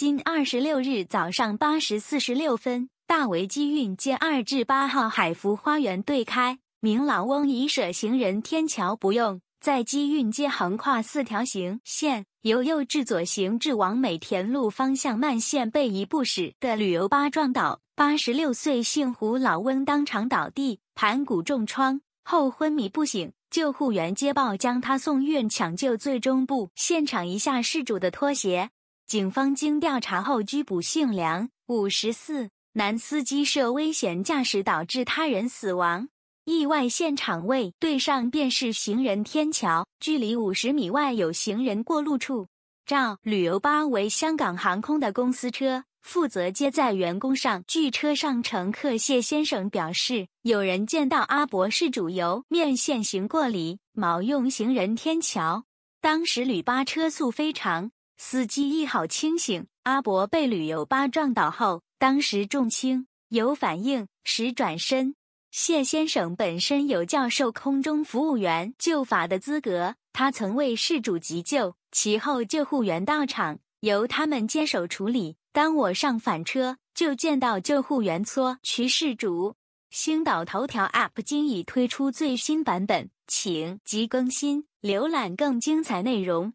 今二十六日早上八时四十六分，大围机运街二至八号海福花园对开，明老翁已舍行人天桥不用，在机运街横跨四条行线，由右至左行至往美田路方向慢线，被一步驶的旅游巴撞倒，八十六岁姓胡老翁当场倒地，盘骨重创后昏迷不醒，救护员接报将他送院抢救，最终不。现场一下，事主的拖鞋。警方经调查后，拘捕姓梁五十四男司机，涉危险驾驶导致他人死亡意外现场位对上便是行人天桥，距离五十米外有行人过路处。照旅游巴为香港航空的公司车，负责接载员工上。据车上乘客谢先生表示，有人见到阿伯是主游面现行过礼，毛用行人天桥，当时旅巴车速非常。司机一好清醒。阿伯被旅游巴撞倒后，当时重轻有反应，时转身。谢先生本身有教授空中服务员救法的资格，他曾为事主急救，其后救护员到场，由他们接手处理。当我上反车，就见到救护员搓取事主。星岛头条 App 今已推出最新版本，请即更新，浏览更精彩内容。